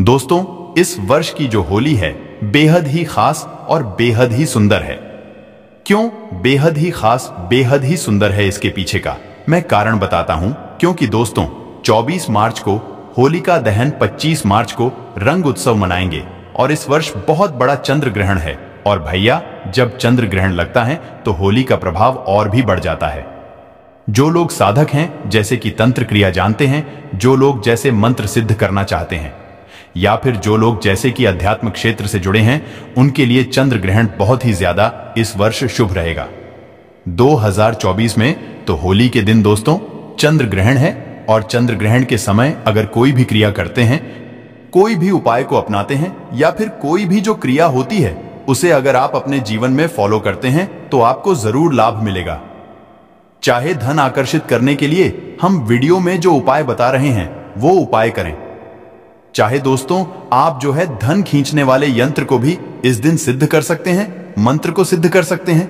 दोस्तों इस वर्ष की जो होली है बेहद ही खास और बेहद ही सुंदर है क्यों बेहद ही खास बेहद ही सुंदर है इसके पीछे का मैं कारण बताता हूं क्योंकि दोस्तों 24 मार्च को होलिका दहन 25 मार्च को रंग उत्सव मनाएंगे और इस वर्ष बहुत बड़ा चंद्र ग्रहण है और भैया जब चंद्र ग्रहण लगता है तो होली का प्रभाव और भी बढ़ जाता है जो लोग साधक हैं जैसे कि तंत्र क्रिया जानते हैं जो लोग जैसे मंत्र सिद्ध करना चाहते हैं या फिर जो लोग जैसे कि अध्यात्म क्षेत्र से जुड़े हैं उनके लिए चंद्र ग्रहण बहुत ही ज्यादा इस वर्ष शुभ रहेगा 2024 में तो होली के दिन दोस्तों चंद्र ग्रहण है और चंद्र ग्रहण के समय अगर कोई भी क्रिया करते हैं कोई भी उपाय को अपनाते हैं या फिर कोई भी जो क्रिया होती है उसे अगर आप अपने जीवन में फॉलो करते हैं तो आपको जरूर लाभ मिलेगा चाहे धन आकर्षित करने के लिए हम वीडियो में जो उपाय बता रहे हैं वो उपाय करें चाहे दोस्तों आप जो है धन खींचने वाले यंत्र को भी इस दिन सिद्ध कर सकते हैं मंत्र को सिद्ध कर सकते हैं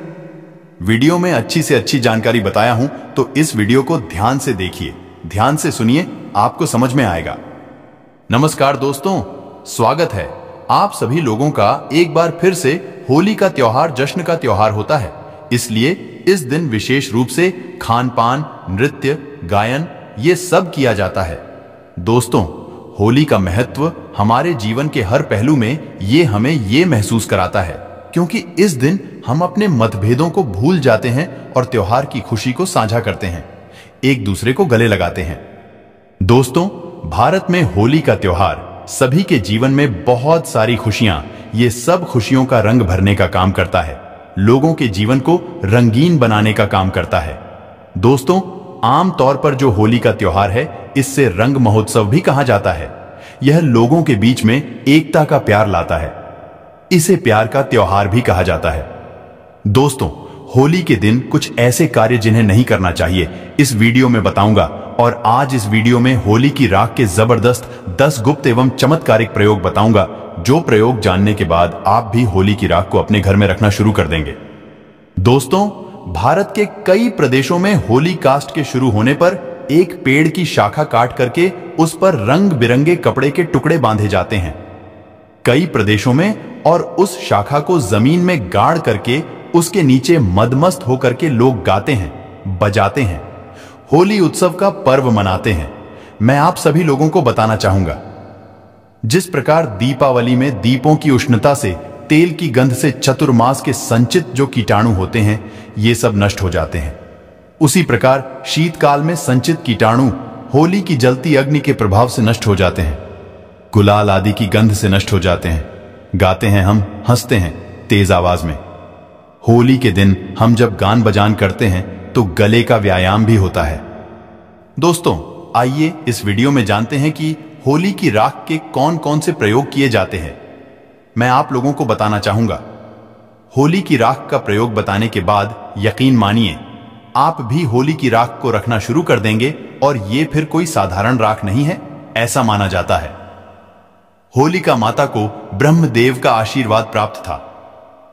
वीडियो में अच्छी से अच्छी जानकारी बताया हूं तो इस वीडियो को ध्यान से देखिए ध्यान से सुनिए आपको समझ में आएगा नमस्कार दोस्तों स्वागत है आप सभी लोगों का एक बार फिर से होली का त्योहार जश्न का त्योहार होता है इसलिए इस दिन विशेष रूप से खान पान नृत्य गायन ये सब किया जाता है दोस्तों होली का महत्व हमारे जीवन के हर पहलू में ये हमें ये महसूस कराता है क्योंकि इस दिन हम अपने मतभेदों को भूल जाते हैं और त्योहार की खुशी को साझा करते हैं एक दूसरे को गले लगाते हैं दोस्तों भारत में होली का त्योहार सभी के जीवन में बहुत सारी खुशियां ये सब खुशियों का रंग भरने का काम करता है लोगों के जीवन को रंगीन बनाने का काम करता है दोस्तों आम तौर पर जो होली का त्योहार है इससे रंग महोत्सव भी कहा जाता है यह लोगों के बीच में एकता का प्यार लाता है इसे प्यार का त्योहार भी कहा जाता है दोस्तों होली के दिन कुछ ऐसे कार्य जिन्हें नहीं करना चाहिए इस वीडियो में बताऊंगा और आज इस वीडियो में होली की राख के जबरदस्त 10 गुप्त एवं चमत्कारिक प्रयोग बताऊंगा जो प्रयोग जानने के बाद आप भी होली की राख को अपने घर में रखना शुरू कर देंगे दोस्तों भारत के कई प्रदेशों में होली कास्ट के शुरू होने पर एक पेड़ की शाखा काट करके उस पर रंग बिरंगे कपड़े के टुकड़े बांधे जाते हैं कई प्रदेशों में और उस शाखा को जमीन में गाड़ करके उसके नीचे मदमस्त होकर के लोग गाते हैं बजाते हैं होली उत्सव का पर्व मनाते हैं मैं आप सभी लोगों को बताना चाहूंगा जिस प्रकार दीपावली में दीपों की उष्णता से तेल की गंध से चतुर्मास के संचित जो कीटाणु होते हैं ये सब नष्ट हो जाते हैं उसी प्रकार शीतकाल में संचित कीटाणु होली की जलती अग्नि के प्रभाव से नष्ट हो जाते हैं गुलाल आदि की गंध से नष्ट हो जाते हैं गाते हैं हम हंसते हैं तेज आवाज में होली के दिन हम जब गान बजान करते हैं तो गले का व्यायाम भी होता है दोस्तों आइए इस वीडियो में जानते हैं कि होली की राख के कौन कौन से प्रयोग किए जाते हैं मैं आप लोगों को बताना चाहूंगा होली की राख का प्रयोग बताने के बाद यकीन मानिए आप भी होली की राख को रखना शुरू कर देंगे और ये फिर कोई साधारण राख नहीं है ऐसा माना जाता है होली का माता को ब्रह्मदेव का आशीर्वाद प्राप्त था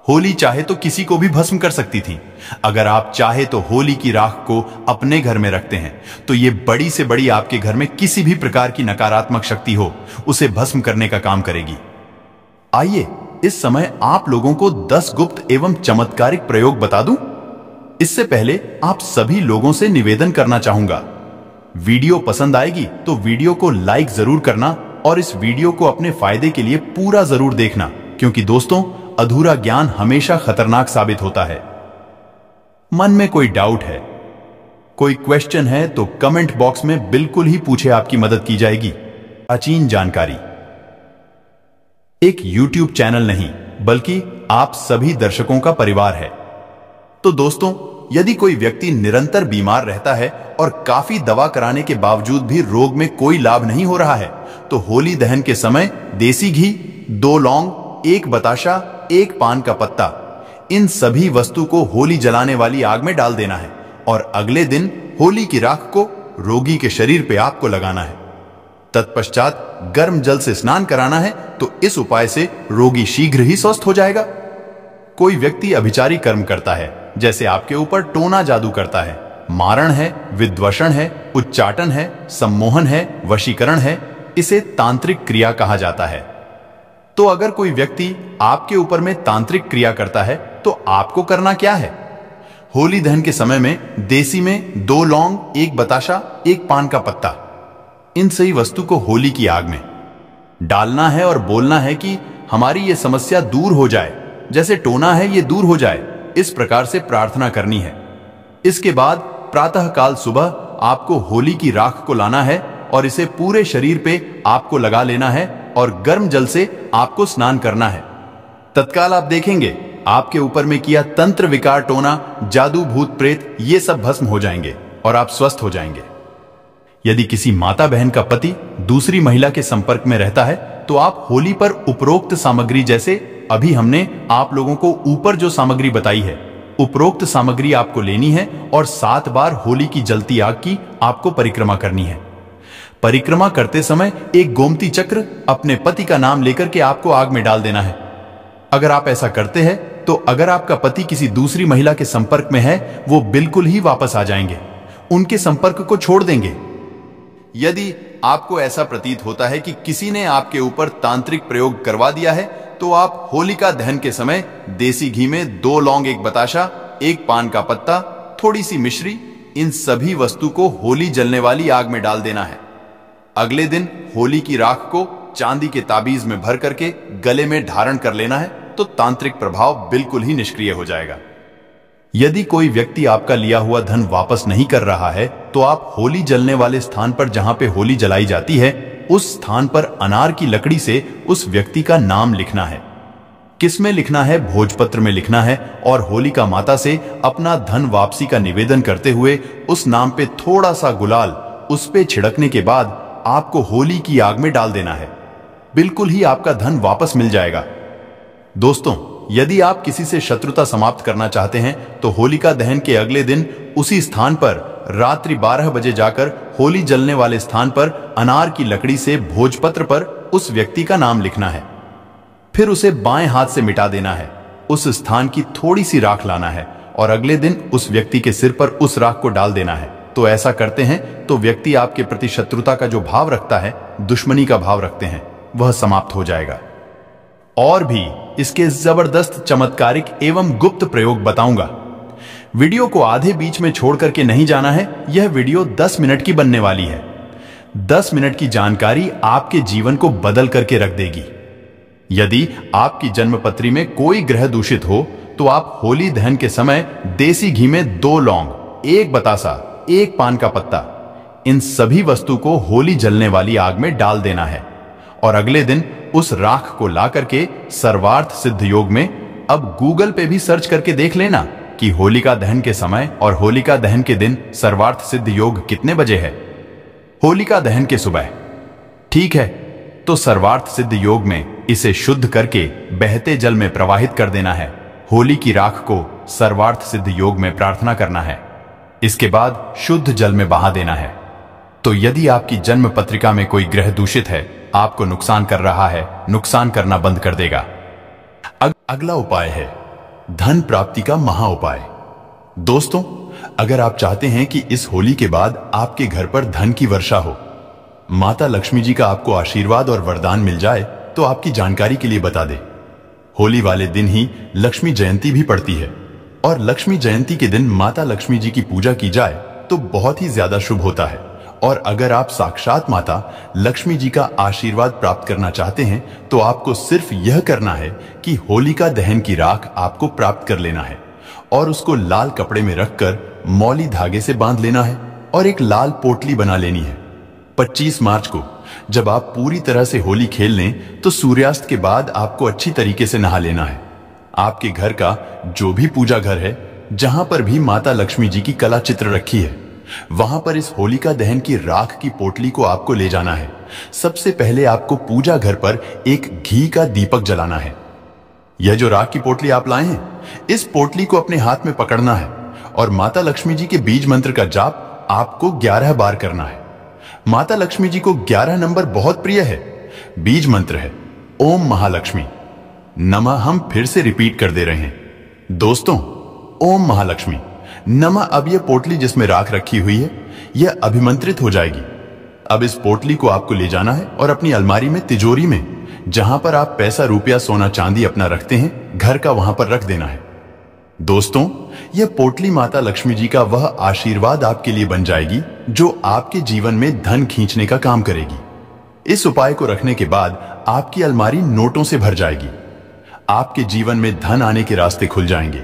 होली चाहे तो किसी को भी भस्म कर सकती थी अगर आप चाहे तो होली की राख को अपने घर में रखते हैं तो ये बड़ी से बड़ी आपके घर में किसी भी प्रकार की नकारात्मक शक्ति हो उसे भस्म करने का काम करेगी आइए इस समय आप लोगों को दस गुप्त एवं चमत्कारिक प्रयोग बता दूं। इससे पहले आप सभी लोगों से निवेदन करना चाहूंगा वीडियो पसंद आएगी तो वीडियो को लाइक जरूर करना और इस वीडियो को अपने फायदे के लिए पूरा जरूर देखना क्योंकि दोस्तों अधूरा ज्ञान हमेशा खतरनाक साबित होता है मन में कोई डाउट है कोई क्वेश्चन है तो कमेंट बॉक्स में बिल्कुल ही पूछे आपकी मदद की जाएगी अचीन जानकारी एक यूट्यूब चैनल नहीं बल्कि आप सभी दर्शकों का परिवार है तो दोस्तों यदि कोई व्यक्ति निरंतर बीमार रहता है और काफी दवा कराने के बावजूद भी रोग में कोई लाभ नहीं हो रहा है तो होली दहन के समय देसी घी दो लौंग एक बताशा एक पान का पत्ता इन सभी वस्तु को होली जलाने वाली आग में डाल देना है और अगले दिन होली की राख को रोगी के शरीर पे आपको लगाना है तत्पश्चात गर्म जल से स्नान कराना है तो इस उपाय से रोगी शीघ्र ही स्वस्थ हो जाएगा कोई व्यक्ति अभिचारी कर्म करता है जैसे आपके ऊपर टोना जादू करता है मारण है विद्वषण है उच्चाटन है सम्मोहन है वशीकरण है इसे तांत्रिक क्रिया कहा जाता है तो अगर कोई व्यक्ति आपके ऊपर में तांत्रिक क्रिया करता है तो आपको करना क्या है होली दहन के समय में देसी में दो लौंग एक बताशा एक पान का पत्ता इन सही वस्तु को होली की आग में डालना है और बोलना है कि हमारी ये समस्या दूर हो जाए जैसे टोना है ये दूर हो जाए इस प्रकार से प्रार्थना करनी है इसके बाद प्रातःकाल सुबह आपको होली की राख को लाना है और इसे पूरे शरीर पे आपको लगा लेना है और गर्म जल से आपको स्नान करना है तत्काल आप देखेंगे आपके ऊपर में किया तंत्र विकार टोना जादू भूत प्रेत ये सब भस्म हो जाएंगे और आप स्वस्थ हो जाएंगे यदि किसी माता बहन का पति दूसरी महिला के संपर्क में रहता है तो आप होली पर उपरोक्त सामग्री जैसे अभी हमने आप लोगों को ऊपर जो सामग्री बताई है उपरोक्त सामग्री आपको लेनी है और सात बार होली की जलती आग की आपको परिक्रमा करनी है परिक्रमा करते समय एक गोमती चक्र अपने पति का नाम लेकर के आपको आग में डाल देना है अगर आप ऐसा करते हैं तो अगर आपका पति किसी दूसरी महिला के संपर्क में है वो बिल्कुल ही वापस आ जाएंगे उनके संपर्क को छोड़ देंगे यदि आपको ऐसा प्रतीत होता है कि किसी ने आपके ऊपर तांत्रिक प्रयोग करवा दिया है तो आप होलिका दहन के समय देसी घी में दो लौंग एक बताशा एक पान का पत्ता थोड़ी सी मिश्री इन सभी वस्तु को होली जलने वाली आग में डाल देना है अगले दिन होली की राख को चांदी के ताबीज में भर करके गले में धारण कर लेना है तो तांत्रिक प्रभाव बिल्कुल ही निष्क्रिय हो जाएगा यदि कोई व्यक्ति आपका लिया हुआ धन वापस नहीं कर रहा है तो आप होली जलने वाले स्थान पर जहां पे होली जलाई जाती है उस स्थान पर अनार की लकड़ी से उस व्यक्ति का नाम लिखना है किसमें लिखना है भोजपत्र में लिखना है और होली का माता से अपना धन वापसी का निवेदन करते हुए उस नाम पे थोड़ा सा गुलाल उस पे छिड़कने के बाद आपको होली की आग में डाल देना है बिल्कुल ही आपका धन वापस मिल जाएगा दोस्तों यदि आप किसी से शत्रुता समाप्त करना चाहते हैं तो होलिका दहन के अगले दिन उसी स्थान पर रात्रि 12 बजे जाकर होली जलने वाले स्थान पर अनार की लकड़ी से भोजपत्र पर उस व्यक्ति का नाम लिखना है फिर उसे बाएं हाथ से मिटा देना है उस स्थान की थोड़ी सी राख लाना है और अगले दिन उस व्यक्ति के सिर पर उस राख को डाल देना है तो ऐसा करते हैं तो व्यक्ति आपके प्रति शत्रुता का जो भाव रखता है दुश्मनी का भाव रखते हैं वह समाप्त हो जाएगा और भी इसके जबरदस्त चमत्कारिक एवं गुप्त प्रयोग बताऊंगा वीडियो को आधे बीच में छोड़ करके नहीं जाना है यह वीडियो 10 मिनट की बनने वाली है 10 मिनट की जानकारी आपके जीवन को बदल करके रख देगी यदि आपकी जन्मपत्री में कोई ग्रह दूषित हो तो आप होली दहन के समय देसी घी में दो लौंग एक बतासा एक पान का पत्ता इन सभी वस्तु को होली जलने वाली आग में डाल देना है और अगले दिन उस राख को ला करके सर्वार्थ सिद्ध योग में अब गूगल पे भी सर्च करके देख लेना कि होलिका दहन के समय और होलिका दहन के दिन सर्वार्थ सिद्ध योग कितने बजे है होलिका दहन के सुबह ठीक है तो सर्वार्थ सिद्ध योग में इसे शुद्ध करके बहते जल में प्रवाहित कर देना है होली की राख को सर्वार्थ सिद्ध योग में प्रार्थना करना है इसके बाद शुद्ध जल में बहा देना है तो यदि आपकी जन्म पत्रिका में कोई ग्रह दूषित है आपको नुकसान कर रहा है नुकसान करना बंद कर देगा अग, अगला उपाय है धन प्राप्ति का महा उपाय दोस्तों अगर आप चाहते हैं कि इस होली के बाद आपके घर पर धन की वर्षा हो माता लक्ष्मी जी का आपको आशीर्वाद और वरदान मिल जाए तो आपकी जानकारी के लिए बता दे होली वाले दिन ही लक्ष्मी जयंती भी पड़ती है और लक्ष्मी जयंती के दिन माता लक्ष्मी जी की पूजा की जाए तो बहुत ही ज्यादा शुभ होता है और अगर आप साक्षात माता लक्ष्मी जी का आशीर्वाद प्राप्त करना चाहते हैं तो आपको सिर्फ यह करना है कि होलिका दहन की राख आपको प्राप्त कर लेना है और उसको लाल कपड़े में रखकर मौली धागे से बांध लेना है और एक लाल पोटली बना लेनी है 25 मार्च को जब आप पूरी तरह से होली खेल लें तो सूर्यास्त के बाद आपको अच्छी तरीके से नहा लेना है आपके घर का जो भी पूजा घर है जहां पर भी माता लक्ष्मी जी की कला चित्र रखी है वहां पर इस होलिका दहन की राख की पोटली को आपको ले जाना है सबसे पहले आपको पूजा घर पर एक घी का दीपक जलाना है यह जो राख की पोटली आप लाए हैं इस पोटली को अपने हाथ में पकड़ना है और माता लक्ष्मी जी के बीज मंत्र का जाप आपको ग्यारह बार करना है माता लक्ष्मी जी को ग्यारह नंबर बहुत प्रिय है बीज मंत्र है ओम महालक्ष्मी नमः हम फिर से रिपीट कर दे रहे हैं दोस्तों ओम महालक्ष्मी नमा अब यह पोटली जिसमें राख रखी हुई है यह अभिमंत्रित हो जाएगी अब इस पोटली को आपको ले जाना है और अपनी अलमारी में तिजोरी में जहां पर आप पैसा रुपया सोना चांदी अपना रखते हैं घर का वहां पर रख देना है दोस्तों यह पोटली माता लक्ष्मी जी का वह आशीर्वाद आपके लिए बन जाएगी जो आपके जीवन में धन खींचने का काम करेगी इस उपाय को रखने के बाद आपकी अलमारी नोटों से भर जाएगी आपके जीवन में धन आने के रास्ते खुल जाएंगे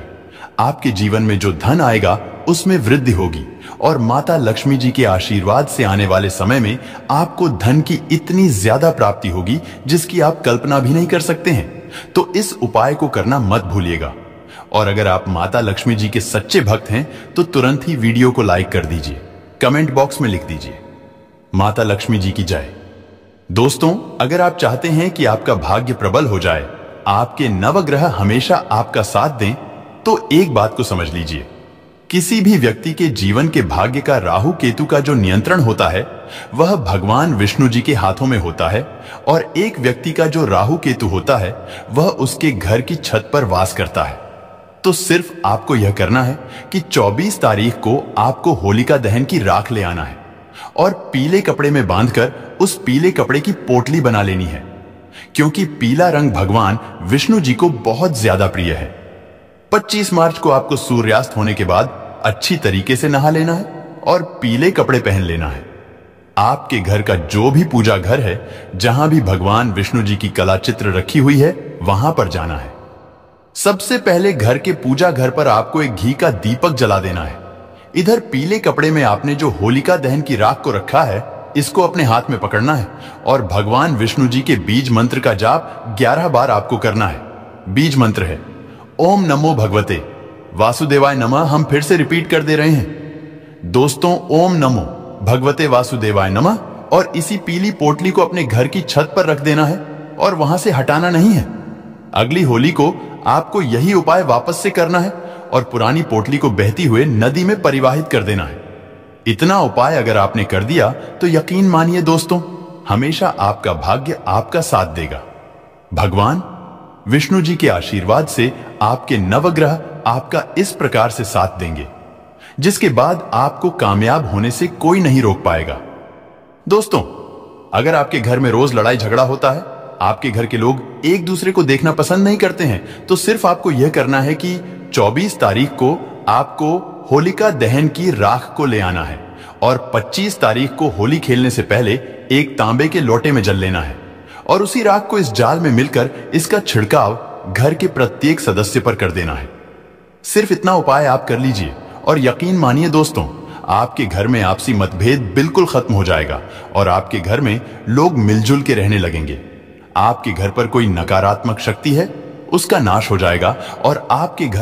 आपके जीवन में जो धन आएगा उसमें वृद्धि होगी और माता लक्ष्मी जी के आशीर्वाद से आने वाले समय में आपको धन की इतनी ज्यादा प्राप्ति होगी जिसकी आप कल्पना भी नहीं कर सकते हैं तो इस उपाय को करना मत भूलिएगा और अगर आप माता लक्ष्मी जी के सच्चे भक्त हैं तो तुरंत ही वीडियो को लाइक कर दीजिए कमेंट बॉक्स में लिख दीजिए माता लक्ष्मी जी की जय दोस्तों अगर आप चाहते हैं कि आपका भाग्य प्रबल हो जाए आपके नवग्रह हमेशा आपका साथ दें तो एक बात को समझ लीजिए किसी भी व्यक्ति के जीवन के भाग्य का राहु केतु का जो नियंत्रण होता है वह भगवान विष्णु जी के हाथों में होता है और एक व्यक्ति का जो राहु केतु होता है वह उसके घर की छत पर वास करता है तो सिर्फ आपको यह करना है कि 24 तारीख को आपको होलिका दहन की राख ले आना है और पीले कपड़े में बांधकर उस पीले कपड़े की पोटली बना लेनी है क्योंकि पीला रंग भगवान विष्णु जी को बहुत ज्यादा प्रिय है 25 मार्च को आपको सूर्यास्त होने के बाद अच्छी तरीके से नहा लेना है और पीले कपड़े पहन लेना है आपके घर का जो भी पूजा घर है जहां भी भगवान विष्णु जी की कला चित्र रखी हुई है वहां पर जाना है सबसे पहले घर के पूजा घर पर आपको एक घी का दीपक जला देना है इधर पीले कपड़े में आपने जो होलिका दहन की राख को रखा है इसको अपने हाथ में पकड़ना है और भगवान विष्णु जी के बीज मंत्र का जाप ग्यारह बार आपको करना है बीज मंत्र है ओम नमो भगवते वासुदेवाय नमः हम फिर से रिपीट कर दे रहे हैं दोस्तों ओम नमो भगवते वासुदेवाय नमः और इसी पीली पोटली को अपने घर की छत पर रख देना है और वहां से हटाना नहीं है अगली होली को आपको यही उपाय वापस से करना है और पुरानी पोटली को बहती हुए नदी में परिवाहित कर देना है इतना उपाय अगर आपने कर दिया तो यकीन मानिए दोस्तों हमेशा आपका भाग्य आपका साथ देगा भगवान विष्णु जी के आशीर्वाद से आपके नवग्रह आपका इस प्रकार से साथ देंगे जिसके बाद आपको कामयाब होने से कोई नहीं रोक पाएगा दोस्तों अगर आपके घर में रोज लड़ाई झगड़ा होता है आपके घर के लोग एक दूसरे को देखना पसंद नहीं करते हैं तो सिर्फ आपको यह करना है कि 24 तारीख को आपको होलिका दहन की राख को ले आना है और 25 तारीख को होली खेलने से पहले एक तांबे के लोटे में जल लेना है और उसी राख को इस जाल में मिलकर इसका छिड़काव घर के प्रत्येक सदस्य पर कर देना है सिर्फ इतना उपाय आप कर लीजिए और यकीन मानिए दोस्तों आपके घर में आपसी मतभेद बिल्कुल खत्म हो जाएगा और आपके घर में लोग मिलजुल के रहने लगेंगे आपके घर पर कोई नकारात्मक शक्ति है उसका नाश हो जाएगा और आपके घर